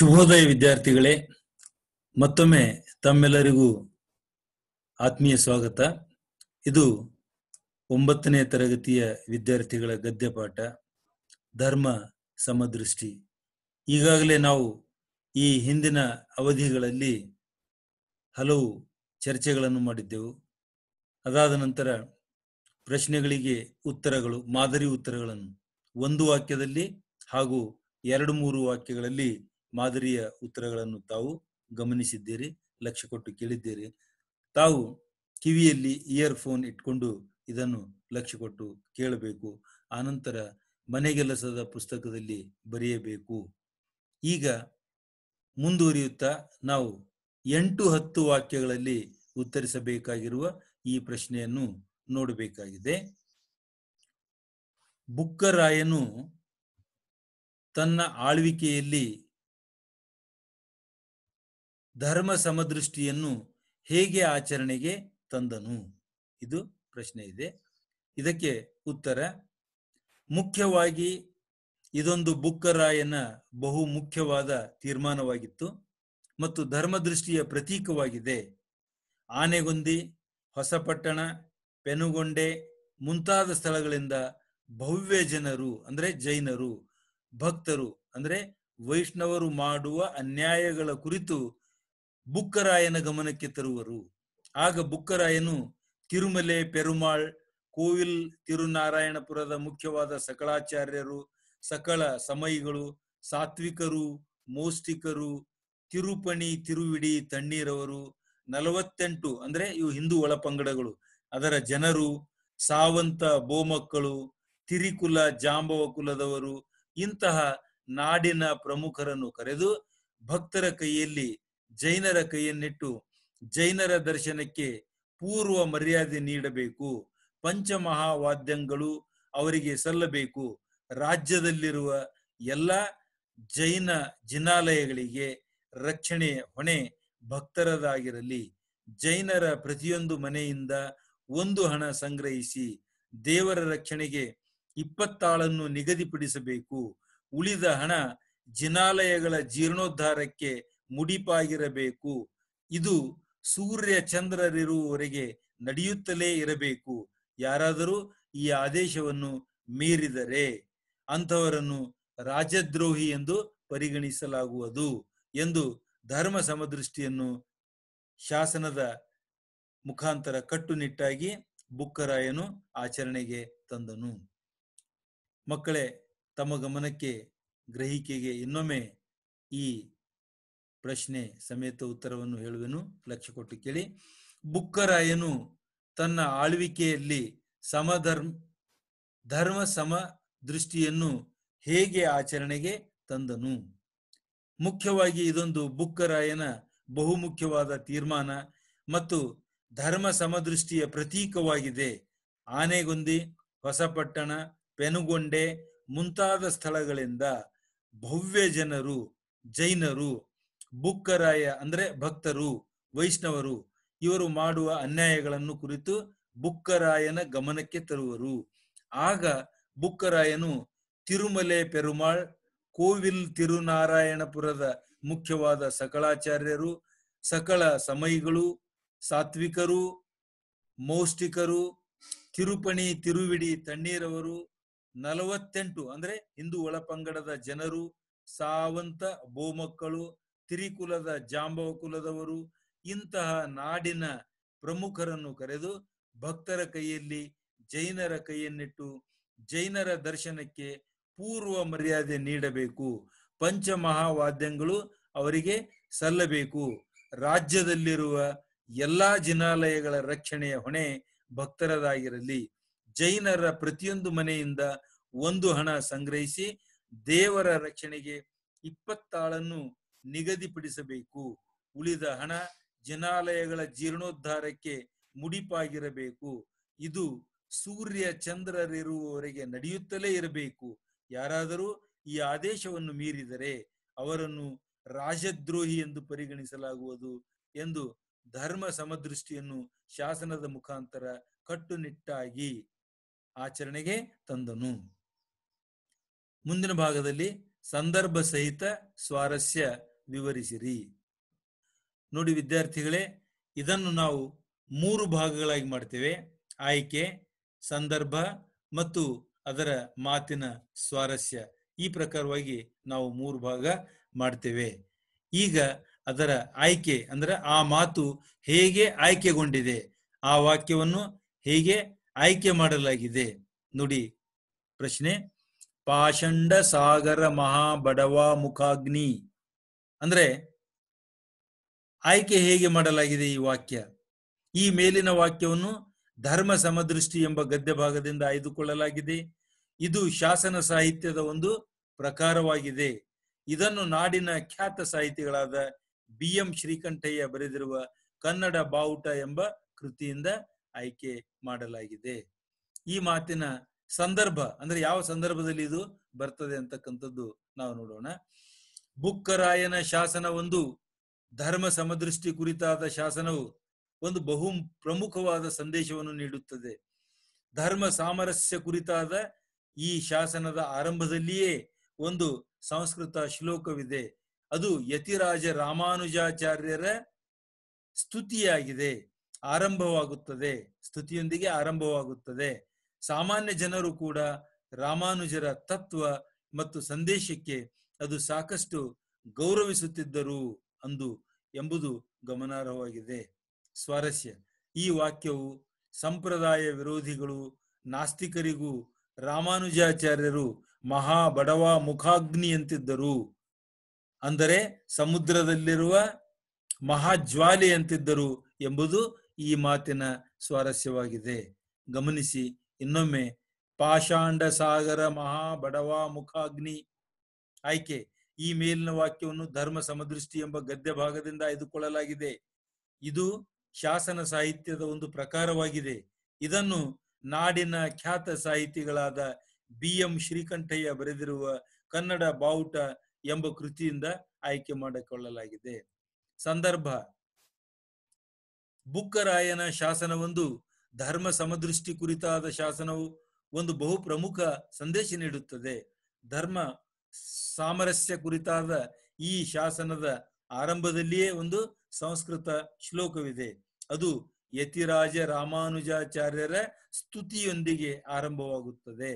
ಶುಭೋದಯ ವಿದ್ಯಾರ್ಥಿಗಳೇ ಮತ್ತೊಮ್ಮೆ ತಮ್ಮೆಲ್ಲರಿಗೂ ಆತ್ಮೀಯ ಸ್ವಾಗತ ಇದು ಒಂಬತ್ತನೇ ತರಗತಿಯ ವಿದ್ಯಾರ್ಥಿಗಳ ಗದ್ಯಪಾಠ ಧರ್ಮ ಸಮದೃಷ್ಟಿ ಈಗಾಗಲೇ ನಾವು ಈ ಹಿಂದಿನ ಅವಧಿಗಳಲ್ಲಿ ಹಲವು ಚರ್ಚೆಗಳನ್ನು ಮಾಡಿದ್ದೆವು ಅದಾದ ನಂತರ ಪ್ರಶ್ನೆಗಳಿಗೆ ಉತ್ತರಗಳು ಮಾದರಿ ಉತ್ತರಗಳನ್ನು ಒಂದು ವಾಕ್ಯದಲ್ಲಿ ಹಾಗೂ ಎರಡು ಮೂರು ವಾಕ್ಯಗಳಲ್ಲಿ ಮಾದರಿಯ ಉತ್ತರಗಳನ್ನು ತಾವು ಗಮನಿಸಿದ್ದೀರಿ ಲಕ್ಷ್ಯ ಕೊಟ್ಟು ಕೇಳಿದ್ದೀರಿ ತಾವು ಕಿವಿಯಲ್ಲಿ ಇಯರ್ ಫೋನ್ ಇಟ್ಕೊಂಡು ಇದನ್ನು ಲಕ್ಷ್ಯ ಕೊಟ್ಟು ಕೇಳಬೇಕು ಆನಂತರ ಮನೆಗೆಲಸದ ಪುಸ್ತಕದಲ್ಲಿ ಬರೆಯಬೇಕು ಈಗ ಮುಂದುವರಿಯುತ್ತಾ ನಾವು ಎಂಟು ಹತ್ತು ವಾಕ್ಯಗಳಲ್ಲಿ ಉತ್ತರಿಸಬೇಕಾಗಿರುವ ಈ ಪ್ರಶ್ನೆಯನ್ನು ನೋಡಬೇಕಾಗಿದೆ ಬುಕ್ಕರಾಯನು ತನ್ನ ಆಳ್ವಿಕೆಯಲ್ಲಿ ಧರ್ಮ ಸಮದೃಷ್ಟಿಯನ್ನು ಹೇಗೆ ಆಚರಣೆಗೆ ತಂದನು ಇದು ಪ್ರಶ್ನೆ ಇದೆ ಇದಕ್ಕೆ ಉತ್ತರ ಮುಖ್ಯವಾಗಿ ಇದೊಂದು ಬುಕ್ಕರಾಯನ ಬಹು ಮುಖ್ಯವಾದ ತೀರ್ಮಾನವಾಗಿತ್ತು ಮತ್ತು ಧರ್ಮದೃಷ್ಟಿಯ ಪ್ರತೀಕವಾಗಿದೆ ಆನೆಗೊಂದಿ ಹೊಸಪಟ್ಟಣ ಪೆನುಗೊಂಡೆ ಮುಂತಾದ ಸ್ಥಳಗಳಿಂದ ಭವ್ಯ ಜನರು ಅಂದರೆ ಜೈನರು ಭಕ್ತರು ಅಂದರೆ ವೈಷ್ಣವರು ಮಾಡುವ ಅನ್ಯಾಯಗಳ ಕುರಿತು ಬುಕ್ಕರಾಯನ ಗಮನಕ್ಕೆ ತರುವರು ಆಗ ಬುಕ್ಕರಾಯನು ತಿರುಮಲೆ ಪೆರುಮಾಳ್ ಕೋವಿಲ್ ತಿರುನಾರಾಯಣಪುರದ ಮುಖ್ಯವಾದ ಸಕಲಾಚಾರ್ಯರು ಸಕಲ ಸಮಯಿಗಳು ಸಾತ್ವಿಕರು ಮೌಷ್ಟಿಕರು ತಿರುಪಣಿ ತಿರುವಿಡಿ ತಣ್ಣೀರವರು ನಲವತ್ತೆಂಟು ಅಂದ್ರೆ ಇವು ಹಿಂದೂ ಒಳಪಂಗಡಗಳು ಅದರ ಜನರು ಸಾವಂತ ಬೋಮಕ್ಕಳು ತಿರಿಕುಲ ಜಾಂಬವ ಕುಲದವರು ಇಂತಹ ನಾಡಿನ ಪ್ರಮುಖರನ್ನು ಕರೆದು ಭಕ್ತರ ಕೈಯಲ್ಲಿ ಜೈನರ ಕೈಯನ್ನಿಟ್ಟು ಜೈನರ ದರ್ಶನಕ್ಕೆ ಪೂರ್ವ ಮರ್ಯಾದೆ ನೀಡಬೇಕು ಪಂಚಮಹಾವಾದ್ಯಂಗಳು ಅವರಿಗೆ ಸಲ್ಲಬೇಕು ರಾಜ್ಯದಲ್ಲಿರುವ ಎಲ್ಲ ಜೈನ ಜಿನಾಲಯಗಳಿಗೆ ರಕ್ಷಣೆ ಹೊಣೆ ಭಕ್ತರದಾಗಿರಲಿ ಜೈನರ ಪ್ರತಿಯೊಂದು ಮನೆಯಿಂದ ಒಂದು ಹಣ ಸಂಗ್ರಹಿಸಿ ದೇವರ ರಕ್ಷಣೆಗೆ ಇಪ್ಪತ್ತಾಳನ್ನು ನಿಗದಿಪಡಿಸಬೇಕು ಉಳಿದ ಹಣ ಜಿನಾಲಯಗಳ ಜೀರ್ಣೋದ್ಧಾರಕ್ಕೆ ಮುಡಿಪಾಗಿರಬೇಕು ಇದು ಸೂರ್ಯ ಚಂದ್ರರಿರುವವರೆಗೆ ನಡೆಯುತ್ತಲೇ ಇರಬೇಕು ಯಾರಾದರೂ ಈ ಆದೇಶವನ್ನು ಮೀರಿದರೆ ಅಂಥವರನ್ನು ರಾಜದ್ರೋಹಿ ಎಂದು ಪರಿಗಣಿಸಲಾಗುವುದು ಎಂದು ಧರ್ಮ ಸಮದೃಷ್ಟಿಯನ್ನು ಶಾಸನದ ಮುಖಾಂತರ ಕಟ್ಟುನಿಟ್ಟಾಗಿ ಬುಕ್ಕರಾಯನು ಆಚರಣೆಗೆ ತಂದನು ಮಕ್ಕಳೇ ತಮ್ಮ ಗಮನಕ್ಕೆ ಗ್ರಹಿಕೆಗೆ ಇನ್ನೊಮ್ಮೆ ಈ ಪ್ರಶ್ನೆ ಸಮೇತ ಉತ್ತರವನ್ನು ಹೇಳುವೆನು ಲಕ್ಷ್ಯ ಕೊಟ್ಟು ಕೇಳಿ ಬುಕ್ಕರಾಯನು ತನ್ನ ಆಳ್ವಿಕೆಯಲ್ಲಿ ಸಮಧರ್ಮ ಧರ್ಮ ಸಮ ದೃಷ್ಟಿಯನ್ನು ಹೇಗೆ ಆಚರಣೆಗೆ ತಂದನು ಮುಖ್ಯವಾಗಿ ಇದೊಂದು ಬುಕ್ಕರಾಯನ ಬಹುಮುಖ್ಯವಾದ ತೀರ್ಮಾನ ಮತ್ತು ಧರ್ಮ ಸಮದೃಷ್ಟಿಯ ಪ್ರತೀಕವಾಗಿದೆ ಆನೆಗೊಂದಿ ಹೊಸಪಟ್ಟಣ ಪೆನುಗೊಂಡೆ ಮುಂತಾದ ಸ್ಥಳಗಳಿಂದ ಭವ್ಯ ಜನರು ಜೈನರು ಬುಕ್ಕರಾಯ ಅಂದ್ರೆ ಭಕ್ತರು ವೈಷ್ಣವರು ಇವರು ಮಾಡುವ ಅನ್ಯಾಯಗಳನ್ನು ಕುರಿತು ಬುಕ್ಕರಾಯನ ಗಮನಕ್ಕೆ ತರುವರು ಆಗ ಬುಕ್ಕರಾಯನು ತಿರುಮಲೆ ಪೆರುಮಾಳ್ ಕೋವಿಲ್ ತಿರುನಾರಾಯಣಪುರದ ಮುಖ್ಯವಾದ ಸಕಲಾಚಾರ್ಯರು ಸಕಲ ಸಮಯಿಗಳು ಸಾತ್ವಿಕರು ಮೌಷ್ಟಿಕರು ತಿರುಪಣಿ ತಿರುವಿಡಿ ತಣ್ಣೀರವರು ನಲವತ್ತೆಂಟು ಅಂದ್ರೆ ಹಿಂದೂ ಒಳಪಂಗಡದ ಜನರು ಸಾವಂತ ಬೋಮಕ್ಕಳು ತಿರಿಕುಲದ ಜಾಂಬವ ಕುಲದವರು ಇಂತಹ ನಾಡಿನ ಪ್ರಮುಖರನ್ನು ಕರೆದು ಭಕ್ತರ ಕೈಯಲ್ಲಿ ಜೈನರ ಕೈಯನ್ನಿಟ್ಟು ಜೈನರ ದರ್ಶನಕ್ಕೆ ಪೂರ್ವ ಮರ್ಯಾದೆ ನೀಡಬೇಕು ಪಂಚಮಹಾವಾದ್ಯಗಳು ಅವರಿಗೆ ಸಲ್ಲಬೇಕು ರಾಜ್ಯದಲ್ಲಿರುವ ಎಲ್ಲಾ ಜಿನಾಲಯಗಳ ರಕ್ಷಣೆಯ ಹೊಣೆ ಭಕ್ತರದಾಗಿರಲಿ ಜೈನರ ಪ್ರತಿಯೊಂದು ಮನೆಯಿಂದ ಒಂದು ಹಣ ಸಂಗ್ರಹಿಸಿ ದೇವರ ರಕ್ಷಣೆಗೆ ಇಪ್ಪತ್ತಾಳನ್ನು ನಿಗದಿಪಡಿಸಬೇಕು ಉಳಿದ ಹಣ ಜನಾಲಯಗಳ ಜೀರ್ಣೋದ್ಧಾರಕ್ಕೆ ಮುಡಿಪಾಗಿರಬೇಕು ಇದು ಸೂರ್ಯ ಚಂದ್ರರಿರುವವರೆಗೆ ನಡೆಯುತ್ತಲೇ ಇರಬೇಕು ಯಾರಾದರೂ ಈ ಆದೇಶವನ್ನು ಮೀರಿದರೆ ಅವರನ್ನು ರಾಜದ್ರೋಹಿ ಎಂದು ಪರಿಗಣಿಸಲಾಗುವುದು ಎಂದು ಧರ್ಮ ಸಮದೃಷ್ಟಿಯನ್ನು ಶಾಸನದ ಮುಖಾಂತರ ಕಟ್ಟುನಿಟ್ಟಾಗಿ ಆಚರಣೆಗೆ ತಂದನು ಮುಂದಿನ ಭಾಗದಲ್ಲಿ ಸಂದರ್ಭ ಸಹಿತ ಸ್ವಾರಸ್ಯ ವಿವರಿಸಿರಿ ನೋಡಿ ವಿದ್ಯಾರ್ಥಿಗಳೇ ಇದನ್ನು ನಾವು ಮೂರು ಭಾಗಗಳಾಗಿ ಮಾಡ್ತೇವೆ ಆಯ್ಕೆ ಸಂದರ್ಭ ಮತ್ತು ಅದರ ಮಾತಿನ ಸ್ವಾರಸ್ಯ ಈ ಪ್ರಕಾರವಾಗಿ ನಾವು ಮೂರು ಭಾಗ ಮಾಡ್ತೇವೆ ಈಗ ಅದರ ಆಯ್ಕೆ ಅಂದ್ರೆ ಆ ಮಾತು ಹೇಗೆ ಆಯ್ಕೆಗೊಂಡಿದೆ ಆ ವಾಕ್ಯವನ್ನು ಹೇಗೆ ಆಯ್ಕೆ ಮಾಡಲಾಗಿದೆ ನೋಡಿ ಪ್ರಶ್ನೆ ಪಾಷಂಡ ಸಾಗರ ಮಹಾ ಬಡವಾ ಮುಖಾಗ್ನಿ ಅಂದ್ರೆ ಆಯ್ಕೆ ಹೇಗೆ ಮಾಡಲಾಗಿದೆ ಈ ವಾಕ್ಯ ಈ ಮೇಲಿನ ವಾಕ್ಯವನ್ನು ಧರ್ಮ ಸಮದೃಷ್ಟಿ ಎಂಬ ಗದ್ಯ ಭಾಗದಿಂದ ಆಯ್ದುಕೊಳ್ಳಲಾಗಿದೆ ಇದು ಶಾಸನ ಸಾಹಿತ್ಯದ ಒಂದು ಪ್ರಕಾರವಾಗಿದೆ ಇದನ್ನು ನಾಡಿನ ಖ್ಯಾತ ಸಾಹಿತಿಗಳಾದ ಬಿ ಎಂ ಶ್ರೀಕಂಠಯ್ಯ ಬರೆದಿರುವ ಕನ್ನಡ ಬಾವುಟ ಎಂಬ ಕೃತಿಯಿಂದ ಆಯ್ಕೆ ಮಾಡಲಾಗಿದೆ ಈ ಮಾತಿನ ಸಂದರ್ಭ ಅಂದ್ರೆ ಯಾವ ಸಂದರ್ಭದಲ್ಲಿ ಇದು ಬರ್ತದೆ ಅಂತಕ್ಕಂಥದ್ದು ನಾವು ನೋಡೋಣ ಬುಕ್ಕರಾಯನ ಶಾಸನ ಒಂದು ಧರ್ಮ ಸಮದೃಷ್ಟಿ ಕುರಿತಾದ ಶಾಸನವು ಒಂದು ಬಹು ಪ್ರಮುಖವಾದ ಸಂದೇಶವನ್ನು ನೀಡುತ್ತದೆ ಧರ್ಮ ಸಾಮರಸ್ಯ ಕುರಿತಾದ ಈ ಶಾಸನದ ಆರಂಭದಲ್ಲಿಯೇ ಒಂದು ಸಂಸ್ಕೃತ ಶ್ಲೋಕವಿದೆ ಅದು ಯತಿರಾಜ ರಾಮಾನುಜಾಚಾರ್ಯರ ಸ್ತುತಿಯಾಗಿದೆ ಆರಂಭವಾಗುತ್ತದೆ ಸ್ತುತಿಯೊಂದಿಗೆ ಆರಂಭವಾಗುತ್ತದೆ ಸಾಮಾನ್ಯ ಜನರು ಕೂಡ ರಾಮಾನುಜರ ತತ್ವ ಮತ್ತು ಸಂದೇಶಕ್ಕೆ ಅದು ಸಾಕಷ್ಟು ಗೌರವಿಸುತ್ತಿದ್ದರು ಅಂದು ಎಂಬುದು ಗಮನಾರ್ಹವಾಗಿದೆ ಸ್ವಾರಸ್ಯ ಈ ವಾಕ್ಯವು ಸಂಪ್ರದಾಯ ವಿರೋಧಿಗಳು ನಾಸ್ತಿಕರಿಗೂ ರಾಮಾನುಜಾಚಾರ್ಯರು ಮಹಾ ಬಡವ ಮುಖಾಗ್ನಿಯಂತಿದ್ದರು ಅಂದರೆ ಸಮುದ್ರದಲ್ಲಿರುವ ಅಂತಿದ್ದರು ಎಂಬುದು ಈ ಮಾತಿನ ಸ್ವಾರಸ್ಯವಾಗಿದೆ ಗಮನಿಸಿ ಇನ್ನೊಮ್ಮೆ ಪಾಷಾಂಡ ಸಾಗರ ಮಹಾ ಬಡವ ಮುಖಾಗ್ನಿ ಆಯ್ಕೆ ಈ ಮೇಲಿನ ವಾಕ್ಯವನ್ನು ಧರ್ಮ ಸಮದೃಷ್ಟಿ ಎಂಬ ಗದ್ಯ ಭಾಗದಿಂದ ಆಯ್ದುಕೊಳ್ಳಲಾಗಿದೆ ಇದು ಶಾಸನ ಸಾಹಿತ್ಯದ ಒಂದು ಪ್ರಕಾರವಾಗಿದೆ ಇದನ್ನು ನಾಡಿನ ಖ್ಯಾತ ಸಾಹಿತಿಗಳಾದ ಬಿ ಎಂ ಶ್ರೀಕಂಠಯ್ಯ ಬರೆದಿರುವ ಕನ್ನಡ ಬಾವುಟ ಎಂಬ ಕೃತಿಯಿಂದ ಆಯ್ಕೆ ಮಾಡಿಕೊಳ್ಳಲಾಗಿದೆ ಸಂದರ್ಭ ಬುಕ್ಕರಾಯನ ಶಾಸನವೊಂದು ಧರ್ಮ ಸಮದೃಷ್ಟಿ ಕುರಿತಾದ ಶಾಸನವು ಒಂದು ಬಹು ಪ್ರಮುಖ ಸಂದೇಶ ನೀಡುತ್ತದೆ ಧರ್ಮ ಸಾಮರಸ್ಯ ಕುರಿತಾದ ಈ ಶಾಸನದ ಆರಂಭದಲ್ಲಿಯೇ ಒಂದು ಸಂಸ್ಕೃತ ಶ್ಲೋಕವಿದೆ ಅದು ಯತಿರಾಜ ರಾಮಾನುಜಾಚಾರ್ಯರ ಸ್ತುತಿಯೊಂದಿಗೆ ಆರಂಭವಾಗುತ್ತದೆ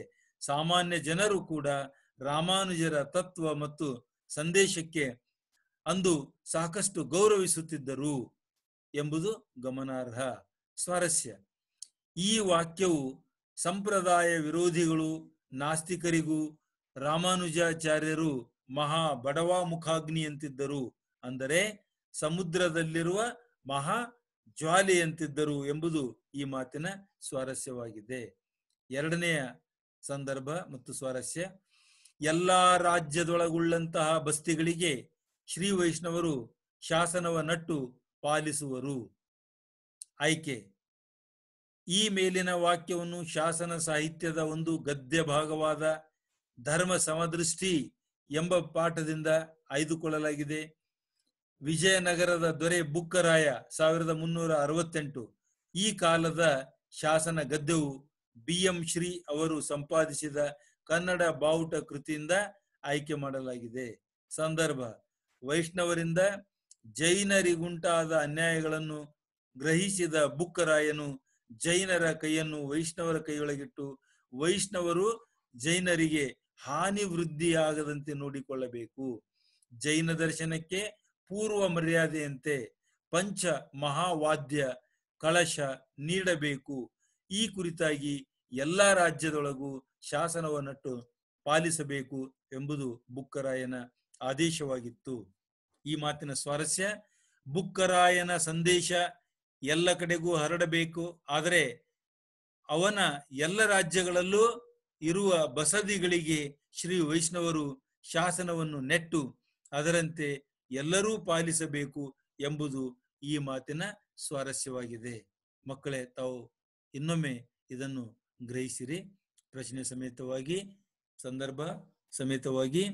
ಸಾಮಾನ್ಯ ಜನರು ಕೂಡ ರಾಮಾನುಜರ ತತ್ವ ಮತ್ತು ಸಂದೇಶಕ್ಕೆ ಅಂದು ಸಾಕಷ್ಟು ಗೌರವಿಸುತ್ತಿದ್ದರು ಎಂಬುದು ಗಮನಾರ್ಹ ಸ್ವಾರಸ್ಯ ಈ ವಾಕ್ಯವು ಸಂಪ್ರದಾಯ ವಿರೋಧಿಗಳು ನಾಸ್ತಿಕರಿಗೂ ರಾಮಾನುಜಾಚಾರ್ಯರು ಮಹಾ ಬಡವಾ ಮುಖಾಗ್ನಿ ಅಂತಿದ್ದರು ಅಂದರೆ ಸಮುದ್ರದಲ್ಲಿರುವ ಮಹಾ ಜ್ವಾಲೆಯಂತಿದ್ದರು ಎಂಬುದು ಈ ಮಾತಿನ ಸ್ವಾರಸ್ಯವಾಗಿದೆ ಎರಡನೆಯ ಸಂದರ್ಭ ಮತ್ತು ಸ್ವಾರಸ್ಯ ಎಲ್ಲಾ ರಾಜ್ಯದೊಳಗುಳ್ಳಂತಹ ಬಸ್ತಿಗಳಿಗೆ ಶ್ರೀ ವೈಷ್ಣವರು ಶಾಸನವ ನಟ್ಟು ಪಾಲಿಸುವರು ಆಯ್ಕೆ ಈ ಮೇಲಿನ ವಾಕ್ಯವನ್ನು ಶಾಸನ ಸಾಹಿತ್ಯದ ಒಂದು ಗದ್ಯ ಭಾಗವಾದ ಧರ್ಮ ಸಮದೃಷ್ಟಿ ಎಂಬ ಪಾಠದಿಂದ ಆಯ್ದುಕೊಳ್ಳಲಾಗಿದೆ ವಿಜಯನಗರದ ದೊರೆ ಬುಕ್ಕರಾಯ ಸಾವಿರದ ಮುನ್ನೂರ ಅರವತ್ತೆಂಟು ಈ ಕಾಲದ ಶಾಸನ ಗದ್ಯವು ಬಿ ಎಂ ಶ್ರೀ ಅವರು ಸಂಪಾದಿಸಿದ ಕನ್ನಡ ಬಾವುಟ ಕೃತಿಯಿಂದ ಆಯ್ಕೆ ಮಾಡಲಾಗಿದೆ ಸಂದರ್ಭ ವೈಷ್ಣವರಿಂದ ಜೈನರಿಗುಂಟಾದ ಅನ್ಯಾಯಗಳನ್ನು ಗ್ರಹಿಸಿದ ಬುಕ್ಕರಾಯನು ಜೈನರ ಕೈಯನ್ನು ವೈಷ್ಣವರ ಕೈಯೊಳಗಿಟ್ಟು ವೈಷ್ಣವರು ಜೈನರಿಗೆ ಹಾನಿ ವೃದ್ಧಿಯಾಗದಂತೆ ನೋಡಿಕೊಳ್ಳಬೇಕು ಜೈನ ದರ್ಶನಕ್ಕೆ ಪೂರ್ವ ಮರ್ಯಾದೆಯಂತೆ ಪಂಚ ಮಹಾವಾದ್ಯ ಕಳಶ ನೀಡಬೇಕು ಈ ಕುರಿತಾಗಿ ಎಲ್ಲ ರಾಜ್ಯದೊಳಗೂ ಶಾಸನವನ್ನಟ್ಟು ಪಾಲಿಸಬೇಕು ಎಂಬುದು ಬುಕ್ಕರಾಯನ ಆದೇಶವಾಗಿತ್ತು ಈ ಮಾತಿನ ಸ್ವಾರಸ್ಯ ಬುಕ್ಕರಾಯನ ಸಂದೇಶ ಎಲ್ಲ ಕಡೆಗೂ ಹರಡಬೇಕು ಆದರೆ ಅವನ ಎಲ್ಲ ರಾಜ್ಯಗಳಲ್ಲೂ ಇರುವ ಬಸದಿಗಳಿಗೆ ಶ್ರೀ ವೈಷ್ಣವರು ಶಾಸನವನ್ನು ನೆಟ್ಟು ಅದರಂತೆ ಎಲ್ಲರೂ ಪಾಲಿಸಬೇಕು ಎಂಬುದು ಈ ಮಾತಿನ ಸ್ವಾರಸ್ಯವಾಗಿದೆ ಮಕ್ಕಳೇ ತಾವು ಇನ್ನೊಮ್ಮೆ ಇದನ್ನು ಗ್ರಹಿಸಿರಿ ಪ್ರಶ್ನೆ ಸಮೇತವಾಗಿ ಸಂದರ್ಭ ಸಮೇತವಾಗಿ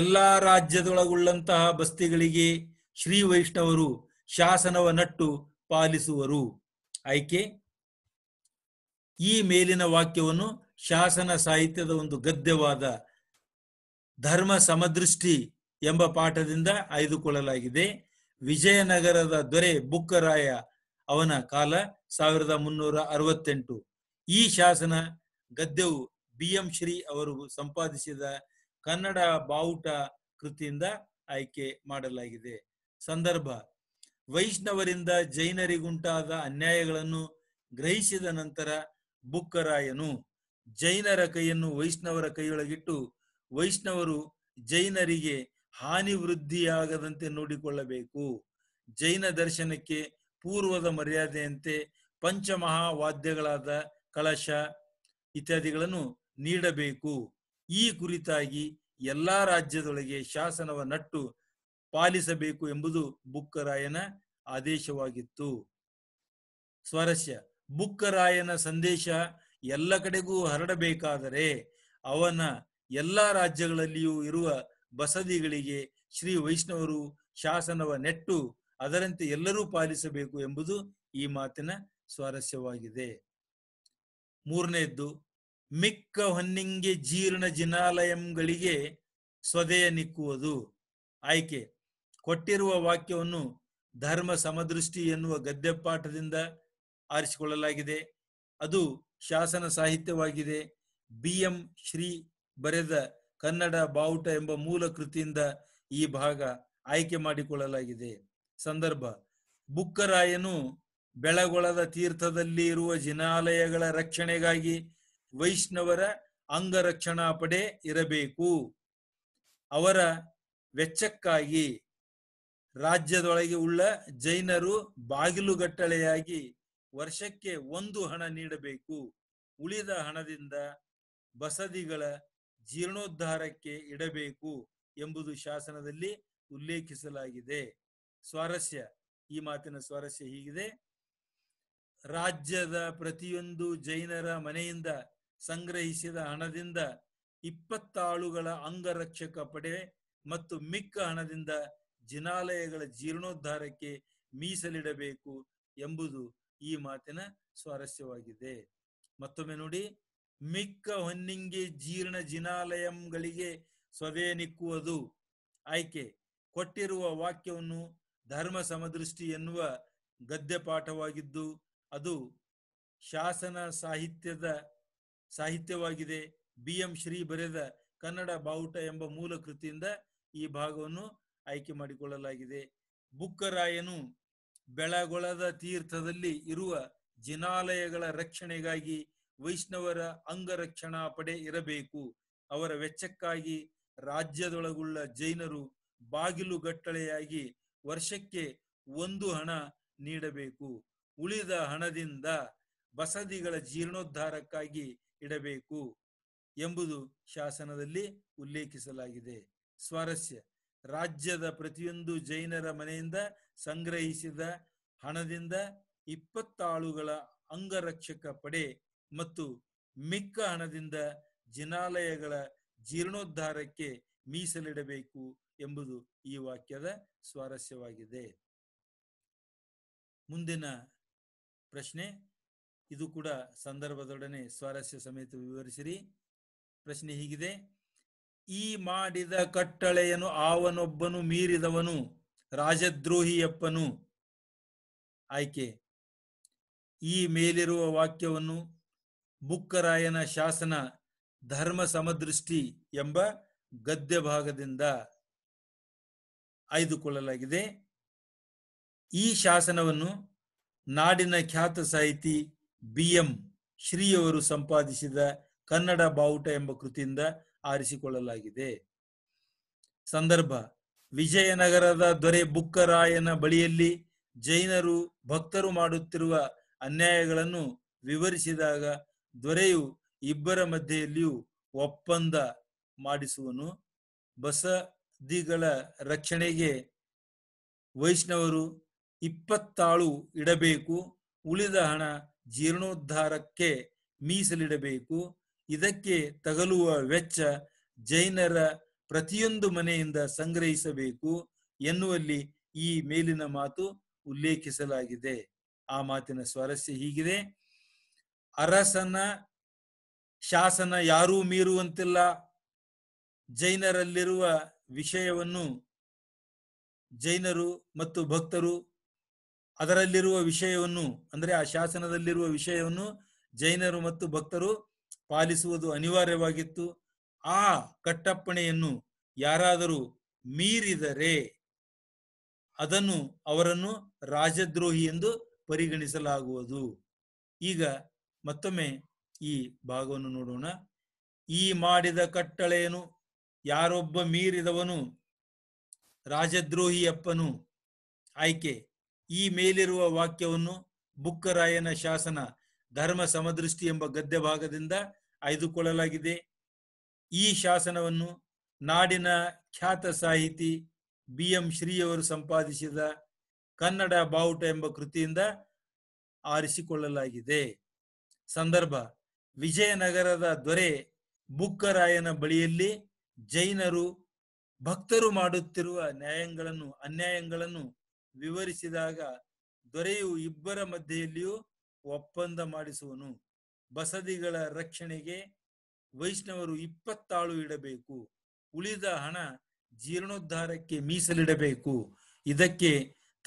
ಎಲ್ಲಾ ರಾಜ್ಯದೊಳಗುಳ್ಳಂತಹ ಬಸ್ತಿಗಳಿಗೆ ಶ್ರೀ ವೈಷ್ಣವರು ಶಾಸನವ ನಟ್ಟು ಪಾಲಿಸುವರು ಆಯ್ಕೆ ಈ ಮೇಲಿನ ವಾಕ್ಯವನ್ನು ಶಾಸನ ಸಾಹಿತ್ಯದ ಒಂದು ಗದ್ಯವಾದ ಧರ್ಮ ಸಮದೃಷ್ಟಿ ಎಂಬ ಪಾಠದಿಂದ ಆಯ್ದುಕೊಳ್ಳಲಾಗಿದೆ ವಿಜಯನಗರದ ದೊರೆ ಬುಕ್ಕರಾಯ ಅವನ ಕಾಲ ಸಾವಿರದ ಮುನ್ನೂರ ಅರವತ್ತೆಂಟು ಈ ಶಾಸನ ಗದ್ಯವು ಬಿ ಎಂ ಶ್ರೀ ಅವರು ಸಂಪಾದಿಸಿದ ಕನ್ನಡ ಬಾವುಟ ಕೃತಿಯಿಂದ ಆಯ್ಕೆ ಮಾಡಲಾಗಿದೆ ಸಂದರ್ಭ ವೈಷ್ಣವರಿಂದ ಜೈನರಿಗುಂಟಾದ ಅನ್ಯಾಯಗಳನ್ನು ಗ್ರಹಿಸಿದ ನಂತರ ಬುಕ್ಕರಾಯನು ಜೈನರ ಕೈಯನ್ನು ವೈಷ್ಣವರ ಕೈಯೊಳಗಿಟ್ಟು ವೈಷ್ಣವರು ಜೈನರಿಗೆ ಹಾನಿ ವೃದ್ಧಿಯಾಗದಂತೆ ನೋಡಿಕೊಳ್ಳಬೇಕು ಜೈನ ದರ್ಶನಕ್ಕೆ ಪೂರ್ವದ ಮರ್ಯಾದೆಯಂತೆ ಪಂಚಮಹಾವಾದ್ಯಗಳಾದ ಕಳಶ ಇತ್ಯಾದಿಗಳನ್ನು ನೀಡಬೇಕು ಈ ಕುರಿತಾಗಿ ಎಲ್ಲಾ ರಾಜ್ಯದೊಳಗೆ ಶಾಸನವ ನಟ್ಟು ಪಾಲಿಸಬೇಕು ಎಂಬುದು ಬುಕ್ಕರಾಯನ ಆದೇಶವಾಗಿತ್ತು ಸ್ವರಸ್ಯ ಬುಕ್ಕರಾಯನ ಸಂದೇಶ ಎಲ್ಲ ಕಡೆಗೂ ಹರಡಬೇಕಾದರೆ ಅವನ ಎಲ್ಲ ರಾಜ್ಯಗಳಲ್ಲಿಯೂ ಇರುವ ಬಸದಿಗಳಿಗೆ ಶ್ರೀ ವೈಷ್ಣವರು ಶಾಸನವ ನೆಟ್ಟು ಅದರಂತೆ ಎಲ್ಲರೂ ಪಾಲಿಸಬೇಕು ಎಂಬುದು ಈ ಮಾತಿನ ಸ್ವಾರಸ್ಯವಾಗಿದೆ ಮೂರನೆಯದ್ದು ಮಿಕ್ಕ ಹೊನ್ನಿಂಗೆ ಜೀರ್ಣ ಜಿನಾಲಯಂಗಳಿಗೆ ಸ್ವದೆಯ ನಿಕ್ಕುವುದು ಆಯ್ಕೆ ಕೊಟ್ಟಿರುವ ವಾಕ್ಯವನ್ನು ಧರ್ಮ ಸಮದೃಷ್ಟಿ ಎನ್ನುವ ಗದ್ಯಪಾಠದಿಂದ ಆರಿಸಿಕೊಳ್ಳಲಾಗಿದೆ ಅದು ಶಾಸನ ಸಾಹಿತ್ಯವಾಗಿದೆ ಬಿ ಎಂ ಶ್ರೀ ಬರೆದ ಕನ್ನಡ ಬಾವುಟ ಎಂಬ ಮೂಲ ಕೃತಿಯಿಂದ ಈ ಭಾಗ ಆಯ್ಕೆ ಮಾಡಿಕೊಳ್ಳಲಾಗಿದೆ ಸಂದರ್ಭ ಬುಕ್ಕರಾಯನು ಬೆಳಗೊಳದ ತೀರ್ಥದಲ್ಲಿ ಇರುವ ಜಿನಾಲಯಗಳ ರಕ್ಷಣೆಗಾಗಿ ವೈಷ್ಣವರ ಅಂಗರಕ್ಷಣಾ ಪಡೆ ಇರಬೇಕು ಅವರ ವೆಚ್ಚಕ್ಕಾಗಿ ರಾಜ್ಯದೊಳಗೆ ಉಳ್ಳ ಜೈನರು ಬಾಗಿಲುಗಟ್ಟಳೆಯಾಗಿ ವರ್ಷಕ್ಕೆ ಒಂದು ಹಣ ನೀಡಬೇಕು ಉಳಿದ ಹಣದಿಂದ ಬಸದಿಗಳ ಜೀರ್ಣೋದ್ಧಾರಕ್ಕೆ ಇಡಬೇಕು ಎಂಬುದು ಶಾಸನದಲ್ಲಿ ಉಲ್ಲೇಖಿಸಲಾಗಿದೆ ಸ್ವಾರಸ್ಯ ಈ ಮಾತಿನ ಸ್ವಾರಸ್ಯ ಹೀಗಿದೆ ರಾಜ್ಯದ ಪ್ರತಿಯೊಂದು ಜೈನರ ಮನೆಯಿಂದ ಸಂಗ್ರಹಿಸಿದ ಹಣದಿಂದ ಇಪ್ಪತ್ತಾಳುಗಳ ಅಂಗರಕ್ಷಕ ಪಡೆ ಮತ್ತು ಮಿಕ್ಕ ಹಣದಿಂದ ಜಿನಾಲಯಗಳ ಜೀರ್ಣೋದ್ಧಾರಕ್ಕೆ ಮೀಸಲಿಡಬೇಕು ಎಂಬುದು ಈ ಮಾತಿನ ಸ್ವಾರಸ್ಯವಾಗಿದೆ ಮತ್ತೊಮ್ಮೆ ನೋಡಿ ಮಿಕ್ಕ ಹೊನ್ನಿಂಗಿ ಜೀರ್ಣ ಜಿನಾಲಯಂಗಳಿಗೆ ಸ್ವವೇ ನಿಕ್ಕುವುದು ಆಯ್ಕೆ ಕೊಟ್ಟಿರುವ ವಾಕ್ಯವನ್ನು ಧರ್ಮ ಸಮದೃಷ್ಟಿ ಎನ್ನುವ ಗದ್ಯ ಪಾಠವಾಗಿದ್ದು ಅದು ಶಾಸನ ಸಾಹಿತ್ಯದ ಸಾಹಿತ್ಯವಾಗಿದೆ ಬಿ ಎಂ ಶ್ರೀ ಬರೆದ ಕನ್ನಡ ಬಾವುಟ ಎಂಬ ಮೂಲ ಕೃತಿಯಿಂದ ಈ ಭಾಗವನ್ನು ಆಯ್ಕೆ ಮಾಡಿಕೊಳ್ಳಲಾಗಿದೆ ಬುಕ್ಕರಾಯನು ಬೆಳಗೊಳದ ತೀರ್ಥದಲ್ಲಿ ಇರುವ ಜಿನಾಲಯಗಳ ರಕ್ಷಣೆಗಾಗಿ ವೈಷ್ಣವರ ಅಂಗರಕ್ಷಣಾ ಪಡೆ ಇರಬೇಕು ಅವರ ವೆಚ್ಚಕ್ಕಾಗಿ ರಾಜ್ಯದೊಳಗುಳ್ಳ ಜೈನರು ಬಾಗಿಲು ಗಟ್ಟಳೆಯಾಗಿ ವರ್ಷಕ್ಕೆ ಒಂದು ಹಣ ನೀಡಬೇಕು ಉಳಿದ ಹಣದಿಂದ ಬಸದಿಗಳ ಜೀರ್ಣೋದ್ಧಾರಕ್ಕಾಗಿ ಇಡಬೇಕು ಎಂಬುದು ಶಾಸನದಲ್ಲಿ ಉಲ್ಲೇಖಿಸಲಾಗಿದೆ ಸ್ವಾರಸ್ಯ ರಾಜ್ಯದ ಪ್ರತಿಯೊಂದು ಜೈನರ ಮನೆಯಿಂದ ಸಂಗ್ರಹಿಸಿದ ಹಣದಿಂದ ಇಪ್ಪತ್ತಾಳುಗಳ ಅಂಗರಕ್ಷಕ ಪಡೆ ಮತ್ತು ಮಿಕ್ಕ ಹಣದಿಂದ ಜಿನಾಲಯಗಳ ಜೀರ್ಣೋದ್ಧಾರಕ್ಕೆ ಮೀಸಲಿಡಬೇಕು ಎಂಬುದು ಈ ವಾಕ್ಯದ ಸ್ವಾರಸ್ಯವಾಗಿದೆ ಮುಂದಿನ ಪ್ರಶ್ನೆ ಇದು ಕೂಡ ಸಂದರ್ಭದೊಡನೆ ಸ್ವಾರಸ್ಯ ಸಮೇತ ವಿವರಿಸಿರಿ ಪ್ರಶ್ನೆ ಹೀಗಿದೆ ಈ ಮಾಡಿದ ಕಟ್ಟಳೆಯನ್ನು ಅವನೊಬ್ಬನು ಮೀರಿದವನು ರಾಜದ್ರೋಹಿಯಪ್ಪನು ಆಯ್ಕೆ ಈ ಮೇಲಿರುವ ವಾಕ್ಯವನ್ನು ಬುಕ್ಕರಾಯನ ಶಾಸನ ಧರ್ಮ ಸಮದೃಷ್ಟಿ ಎಂಬ ಗದ್ಯ ಭಾಗದಿಂದ ಆಯ್ದುಕೊಳ್ಳಲಾಗಿದೆ ಈ ಶಾಸನವನ್ನು ನಾಡಿನ ಖ್ಯಾತ ಸಾಹಿತಿ ಬಿ ಎಂ ಶ್ರೀಯವರು ಸಂಪಾದಿಸಿದ ಕನ್ನಡ ಬಾವುಟ ಎಂಬ ಕೃತಿಯಿಂದ ಆರಿಸಿಕೊಳ್ಳಲಾಗಿದೆ ಸಂದರ್ಭ ವಿಜಯನಗರದ ದೊರೆ ಬುಕ್ಕರಾಯನ ಬಳಿಯಲ್ಲಿ ಜೈನರು ಭಕ್ತರು ಮಾಡುತ್ತಿರುವ ಅನ್ಯಾಯಗಳನ್ನು ವಿವರಿಸಿದಾಗ ದೊರೆಯು ಇಬ್ಬರ ಮಧ್ಯೆಯಲ್ಲಿಯೂ ಒಪ್ಪಂದ ಮಾಡಿಸುವನು ಬಸದಿಗಳ ರಕ್ಷಣೆಗೆ ವೈಷ್ಣವರು ಇಪ್ಪತ್ತಾಳು ಇಡಬೇಕು ಉಳಿದ ಹಣ ಜೀರ್ಣೋದ್ಧಾರಕ್ಕೆ ಮೀಸಲಿಡಬೇಕು ಇದಕ್ಕೆ ತಗಲುವ ವೆಚ್ಚ ಜೈನರ ಪ್ರತಿಯೊಂದು ಮನೆಯಿಂದ ಸಂಗ್ರಹಿಸಬೇಕು ಎನ್ನುವಲ್ಲಿ ಈ ಮೇಲಿನ ಮಾತು ಉಲ್ಲೇಖಿಸಲಾಗಿದೆ ಆ ಮಾತಿನ ಸ್ವಾರಸ್ಯ ಹೀಗಿದೆ ಅರಸನ ಶಾಸನ ಯಾರೂ ಮೀರುವಂತಿಲ್ಲ ಜೈನರಲ್ಲಿರುವ ವಿಷಯವನ್ನು ಜೈನರು ಮತ್ತು ಭಕ್ತರು ಅದರಲ್ಲಿರುವ ವಿಷಯವನ್ನು ಅಂದ್ರೆ ಆ ಶಾಸನದಲ್ಲಿರುವ ವಿಷಯವನ್ನು ಜೈನರು ಮತ್ತು ಭಕ್ತರು ಪಾಲಿಸುವುದು ಅನಿವಾರ್ಯವಾಗಿತ್ತು ಆ ಕಟ್ಟಪ್ಪಣೆಯನ್ನು ಯಾರಾದರೂ ಮೀರಿದರೆ ಅದನ್ನು ಅವರನ್ನು ರಾಜದ್ರೋಹಿ ಎಂದು ಪರಿಗಣಿಸಲಾಗುವುದು ಈಗ ಮತ್ತೊಮ್ಮೆ ಈ ಭಾಗವನ್ನು ನೋಡೋಣ ಈ ಮಾಡಿದ ಕಟ್ಟಳೆಯನ್ನು ಯಾರೊಬ್ಬ ಮೀರಿದವನು ರಾಜದ್ರೋಹಿಯಪ್ಪನು ಆಯ್ಕೆ ಈ ಮೇಲಿರುವ ವಾಕ್ಯವನ್ನು ಬುಕ್ಕರಾಯನ ಶಾಸನ ಧರ್ಮ ಸಮದೃಷ್ಟಿ ಎಂಬ ಗದ್ಯ ಭಾಗದಿಂದ ಆಯ್ದುಕೊಳ್ಳಲಾಗಿದೆ ಈ ಶಾಸನವನ್ನು ನಾಡಿನ ಖ್ಯಾತ ಸಾಹಿತಿ ಬಿ ಎಂ ಶ್ರೀಯವರು ಸಂಪಾದಿಸಿದ ಕನ್ನಡ ಬಾವುಟ ಎಂಬ ಕೃತಿಯಿಂದ ಆರಿಸಿಕೊಳ್ಳಲಾಗಿದೆ ಸಂದರ್ಭ ವಿಜಯನಗರದ ದೊರೆ ಬುಕ್ಕರಾಯನ ಬಳಿಯಲ್ಲಿ ಜೈನರು ಭಕ್ತರು ಮಾಡುತ್ತಿರುವ ನ್ಯಾಯಗಳನ್ನು ಅನ್ಯಾಯಗಳನ್ನು ವಿವರಿಸಿದಾಗ ದೊರೆಯು ಇಬ್ಬರ ಮಧ್ಯೆಯಲ್ಲಿಯೂ ಒಪ್ಪಂದ ಮಾಡಿಸುವನು ಬಸದಿಗಳ ರಕ್ಷಣೆಗೆ ವೈಷ್ಣವರು ಇಪ್ಪತ್ತಾಳು ಇಡಬೇಕು ಉಳಿದ ಹಣ ಜೀರ್ಣೋದ್ಧಾರಕ್ಕೆ ಮೀಸಲಿಡಬೇಕು ಇದಕ್ಕೆ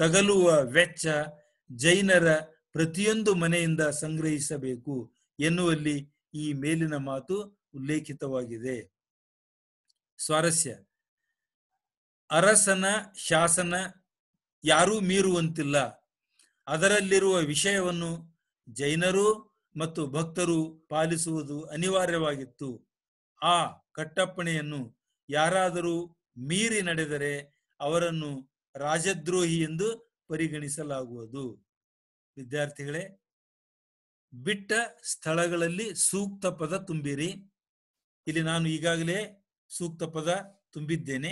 ತಗಲುವ ವೆಚ್ಚ ಜೈನರ ಪ್ರತಿಯೊಂದು ಮನೆಯಿಂದ ಸಂಗ್ರಹಿಸಬೇಕು ಎನ್ನುವಲ್ಲಿ ಈ ಮೇಲಿನ ಮಾತು ಉಲ್ಲೇಖಿತವಾಗಿದೆ ಸ್ವಾರಸ್ಯ ಅರಸನ ಶಾಸನ ಯಾರೂ ಮೀರುವಂತಿಲ್ಲ ಅದರಲ್ಲಿರುವ ವಿಷಯವನ್ನು ಜೈನರು ಮತ್ತು ಭಕ್ತರು ಪಾಲಿಸುವುದು ಅನಿವಾರ್ಯವಾಗಿತ್ತು ಆ ಕಟ್ಟಪ್ಪಣೆಯನ್ನು ಯಾರಾದರೂ ಮೀರಿ ನಡೆದರೆ ಅವರನ್ನು ರಾಜದ್ರೋಹಿ ಎಂದು ಪರಿಗಣಿಸಲಾಗುವುದು ವಿದ್ಯಾರ್ಥಿಗಳೇ ಬಿಟ್ಟ ಸ್ಥಳಗಳಲ್ಲಿ ಸೂಕ್ತ ಪದ ತುಂಬಿರಿ ಇಲ್ಲಿ ನಾನು ಈಗಾಗಲೇ ಸೂಕ್ತ ಪದ ತುಂಬಿದ್ದೇನೆ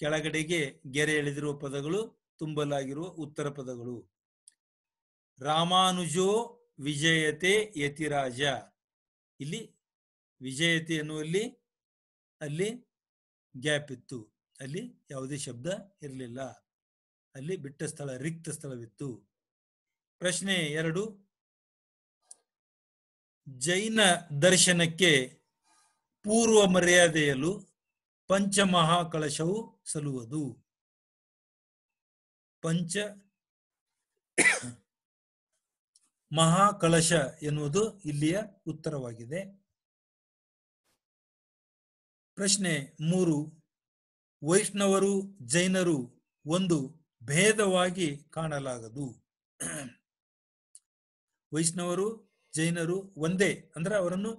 ಕೆಳಗಡೆಗೆ ಗೆರೆ ಎಳೆದಿರುವ ಪದಗಳು ತುಂಬಲಾಗಿರುವ ಉತ್ತರ ಪದಗಳು ರಾಮಾನುಜೋ ವಿಜಯತೆ ಯತಿರಾಜ ಇಲ್ಲಿ ವಿಜಯತೆ ಎನ್ನುವಲ್ಲಿ ಅಲ್ಲಿ ಗ್ಯಾಪ್ ಇತ್ತು ಅಲ್ಲಿ ಯಾವುದೇ ಶಬ್ದ ಇರಲಿಲ್ಲ ಅಲ್ಲಿ ಬಿಟ್ಟ ಸ್ಥಳ ರಿಕ್ತ ಸ್ಥಳವಿತ್ತು ಪ್ರಶ್ನೆ ಎರಡು ಜೈನ ದರ್ಶನಕ್ಕೆ ಪೂರ್ವ ಮರ್ಯಾದೆಯಲು ಪಂಚಮಹಾ ಕಳಶವು ಸಲ್ಲುವುದು ಪಂಚ ಮಹಾಕಳಶ ಎನ್ನುವುದು ಇಲ್ಲಿಯ ಉತ್ತರವಾಗಿದೆ ಪ್ರಶ್ನೆ ಮೂರು ವೈಷ್ಣವರು ಜೈನರು ಒಂದು ಭೇದವಾಗಿ ಕಾಣಲಾಗದು ವೈಷ್ಣವರು ಜೈನರು ಒಂದೇ ಅಂದ್ರೆ ಅವರನ್ನು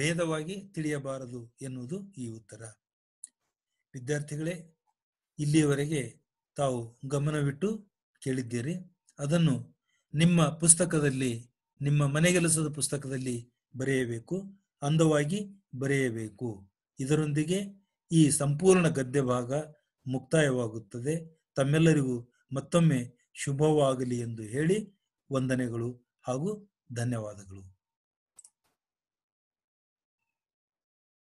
ಭೇದವಾಗಿ ತಿಳಿಯಬಾರದು ಎನ್ನುವುದು ಈ ಉತ್ತರ ವಿದ್ಯಾರ್ಥಿಗಳೇ ಇಲ್ಲಿಯವರೆಗೆ ತಾವು ಗಮನವಿಟ್ಟು ಕೇಳಿದ್ದೀರಿ ಅದನ್ನು ನಿಮ್ಮ ಪುಸ್ತಕದಲ್ಲಿ ನಿಮ್ಮ ಮನೆಗೆಲಸದ ಪುಸ್ತಕದಲ್ಲಿ ಬರೆಯಬೇಕು ಅಂದವಾಗಿ ಬರೆಯಬೇಕು ಇದರೊಂದಿಗೆ ಈ ಸಂಪೂರ್ಣ ಗದ್ಯ ಭಾಗ ಮುಕ್ತಾಯವಾಗುತ್ತದೆ ತಮ್ಮೆಲ್ಲರಿಗೂ ಮತ್ತೊಮ್ಮೆ ಶುಭವಾಗಲಿ ಎಂದು ಹೇಳಿ ವಂದನೆಗಳು ಹಾಗೂ ಧನ್ಯವಾದಗಳು